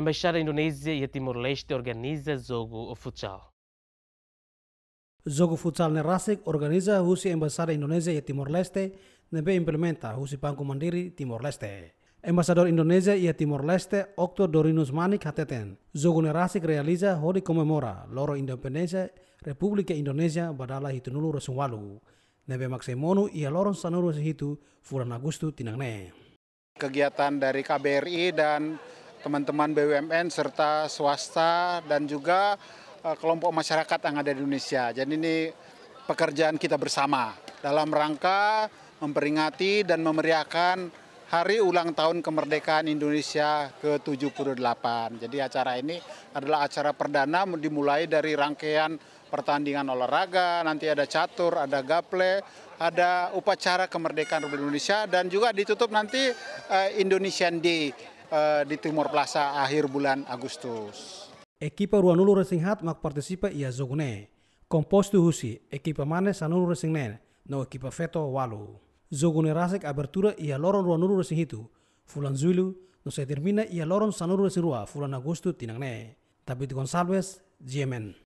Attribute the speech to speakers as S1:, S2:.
S1: Embaixada Indonésia e Timor-Leste organiza jogo futsal. Jogo futsal ne Rasik organiza husi Embaixada Indonesia e Timor-Leste nebe implementa husi Banco mandiri Timor-Leste. Embaixador Indonesia e Timor-Leste Okto Dorinus Manik hateten. Jogo ne Rasik realiza hori comemora loro independência República Indonésia badala hitunulu resungwalu. Nebe maksimono ia e loron sanuru sehitu fulan Agustu tinangne.
S2: Kegiatan dari KBRI dan teman-teman BUMN serta swasta dan juga eh, kelompok masyarakat yang ada di Indonesia. Jadi ini pekerjaan kita bersama dalam rangka memperingati dan memeriahkan hari ulang tahun kemerdekaan Indonesia ke-78. Jadi acara ini adalah acara perdana dimulai dari rangkaian pertandingan olahraga, nanti ada catur, ada gaple, ada upacara kemerdekaan Republik Indonesia dan juga ditutup nanti eh, Indonesian Day eh, di Timur Plaza akhir bulan Agustus.
S1: Ekipa Ruanulu Resinghat mak partisipa ia Zogune, Kompos tu husi, ekipa mane sanulu Nen, no ekipa feto walu. Zogune rasek abertura ia loron Ruanulu Hitu, fulan Zulu, no se termina ia loron sanulu Rua fulan Agustu tinangne. David Gonsalves, GMN.